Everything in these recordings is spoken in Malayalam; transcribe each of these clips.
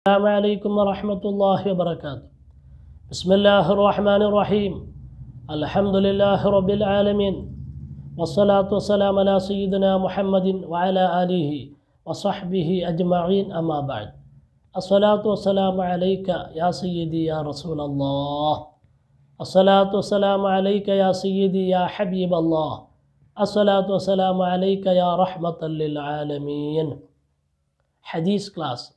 السلام عليكم ورحمة الله وبركاته بسم الله الرحمن الرحيم الحمد لله رب العالمين والصلاة والسلام على سيدنا محمد وعلى آله وصحبه أجمعين أما بعد الصلاة والسلام عليك يا سيدي يا رسول الله الصلاة والسلام عليك يا سيدي يا حبيب الله الصلاة والسلام عليك يا رحمة للعالمين حديث كلاس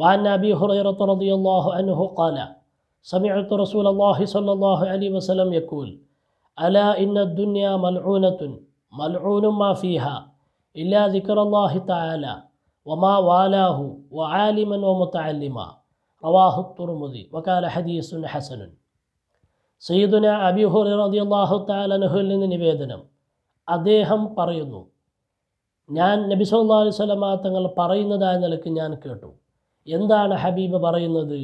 وعن أبي هريرة رضي الله عنه قال سمعت رسول الله صلى الله عليه وسلم يقول ألا إن الدنيا ملعونة ملعون ما فيها إلا ذكر الله تعالى وما والاه وعالما ومتعلما رواه الترمذي وقال حديث حسن سيدنا സയ്യിദുന അബി ഹുറി റതിയല്ലാഹു താലനഹുൽ നിന്ന് നിവേദനം അദ്ദേഹം പറയുന്നു ഞാൻ നബി സല്ലാ അലൈഹി സ്വലമാ തങ്ങൾ പറയുന്നതായ നിലക്ക് ഞാൻ കേട്ടു എന്താണ് ഹബീബ് പറയുന്നത്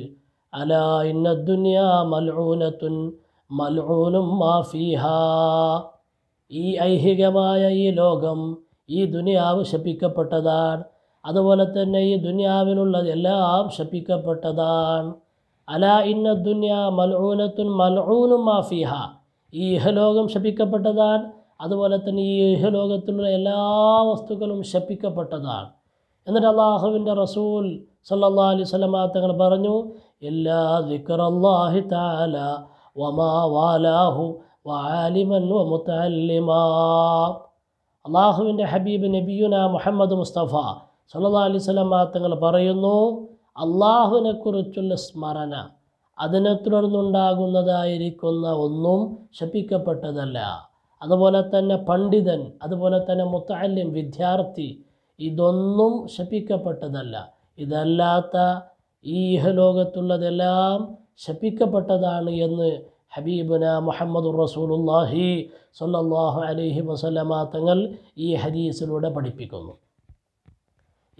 അല ഇന്ന ദുനിയ മാഫിഹ ഈ ഐഹികമായ ഈ ലോകം ഈ ദുനിയാവ് ശപിക്കപ്പെട്ടതാണ് അതുപോലെ തന്നെ ഈ ദുനിയാവിനുള്ളത് എല്ലാം ശപിക്കപ്പെട്ടതാണ് അല ഇന്ന ദുനിയ മൽഊനത്തുൻ മൽഊനും മാഫിഹ ഈ ഇഹലോകം ശപിക്കപ്പെട്ടതാണ് അതുപോലെ തന്നെ ഈ ഇഹലോകത്തിലുള്ള എല്ലാ വസ്തുക്കളും ശപിക്കപ്പെട്ടതാണ് എന്നിട്ട് അള്ളാഹുവിൻ്റെ റസൂൽ സല്ലാ അലൈഹി സ്വലമാ തങ്ങൾ പറഞ്ഞു വമാ അള്ളാഹുവിൻ്റെ ഹബീബ് നബിയുന മുഹമ്മദ് മുസ്തഫ സല്ലാ അലൈഹി സ്വലമാ തങ്ങൾ പറയുന്നു അള്ളാഹുവിനെക്കുറിച്ചുള്ള സ്മരണ അതിനെ തുടർന്നുണ്ടാകുന്നതായിരിക്കുന്ന ഒന്നും ശപിക്കപ്പെട്ടതല്ല അതുപോലെ തന്നെ പണ്ഡിതൻ അതുപോലെ തന്നെ മുത്തല്യം വിദ്യാർത്ഥി ഇതൊന്നും ശപിക്കപ്പെട്ടതല്ല ഇതല്ലാത്ത ഈ ഇഹലോകത്തുള്ളതെല്ലാം ശപിക്കപ്പെട്ടതാണ് എന്ന് ഹബീബുന മുഹമ്മദ് റസൂലുല്ലാഹി സല്ലാഹു അലൈഹി വസല്ലമ തങ്ങൾ ഈ ഹദീസിലൂടെ പഠിപ്പിക്കുന്നു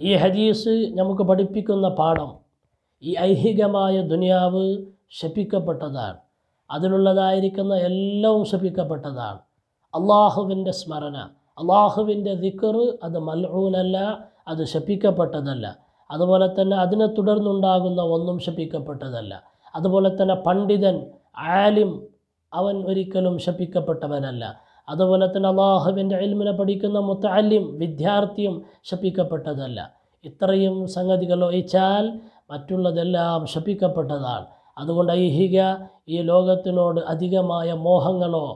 ഈ ഹദീസ് നമുക്ക് പഠിപ്പിക്കുന്ന പാഠം ഈ ഐഹികമായ ദുനിയാവ് ശപിക്കപ്പെട്ടതാണ് അതിനുള്ളതായിരിക്കുന്ന എല്ലാം ശപിക്കപ്പെട്ടതാണ് അള്ളാഹുവിൻ്റെ സ്മരണ അള്ളാഹുവിൻ്റെ ദിക്കറ് അത് മൽഊനല്ല അത് ശപിക്കപ്പെട്ടതല്ല അതുപോലെ തന്നെ അതിനെ തുടർന്നുണ്ടാകുന്ന ഒന്നും ശപിക്കപ്പെട്ടതല്ല അതുപോലെ തന്നെ പണ്ഡിതൻ ആലിം അവൻ ഒരിക്കലും ശപിക്കപ്പെട്ടവനല്ല അതുപോലെ തന്നെ അള്ളാഹുവിൻ്റെ അൽമിനെ പഠിക്കുന്ന മുത്താലിം വിദ്യാർത്ഥിയും ശപിക്കപ്പെട്ടതല്ല ഇത്രയും സംഗതികൾ ഒഴിച്ചാൽ മറ്റുള്ളതെല്ലാം ശപിക്കപ്പെട്ടതാണ് അതുകൊണ്ട് ഐഹിക ഈ ലോകത്തിനോട് അധികമായ മോഹങ്ങളോ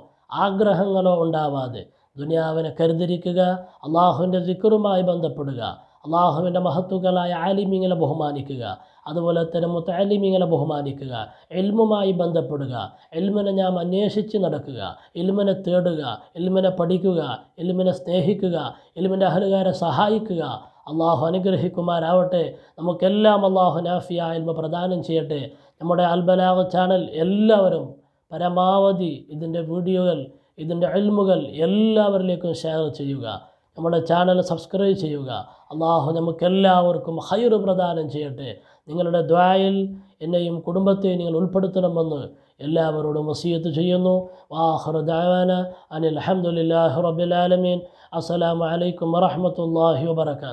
ആഗ്രഹങ്ങളോ ഉണ്ടാവാതെ ദുനിയാവിനെ കരുതിരിക്കുക അള്ളാഹുവിൻ്റെ ദിക്കറുമായി ബന്ധപ്പെടുക അള്ളാഹുവിൻ്റെ മഹത്തുക്കളായ ആലിമിങ്ങളെ ബഹുമാനിക്കുക അതുപോലെ തന്നെ മുത്തലിമിങ്ങളെ ബഹുമാനിക്കുക എൽമുമായി ബന്ധപ്പെടുക എൽമിനെ ഞാൻ അന്വേഷിച്ച് നടക്കുക എൽമിനെ തേടുക എൽമിനെ പഠിക്കുക എൽമിനെ സ്നേഹിക്കുക എൽമിൻ്റെ അഹലുകാരെ സഹായിക്കുക അള്ളാഹു അനുഗ്രഹിക്കുമാരാവട്ടെ നമുക്കെല്ലാം അള്ളാഹു നാഫിയ എൽമ പ്രദാനം ചെയ്യട്ടെ നമ്മുടെ അൽബലാഗ് ചാനൽ എല്ലാവരും പരമാവധി ഇതിൻ്റെ വീഡിയോകൾ ഇതിൻ്റെ എൽമുകൾ എല്ലാവരിലേക്കും ഷെയർ ചെയ്യുക നമ്മുടെ ചാനൽ സബ്സ്ക്രൈബ് ചെയ്യുക അള്ളാഹു നമുക്കെല്ലാവർക്കും ഹൈർ പ്രദാനം ചെയ്യട്ടെ നിങ്ങളുടെ ദ്വായിൽ എന്നെയും കുടുംബത്തെയും നിങ്ങൾ ഉൾപ്പെടുത്തണമെന്ന് എല്ലാവരോടും വസീത്ത് ചെയ്യുന്നു വാഹുദാന അനിൽ അഹമ്മദില്ലാഹു റബിലാലമീൻ അസ്സലാമലൈക്കും വറഹമത്തല്ലാഹി വാത്തു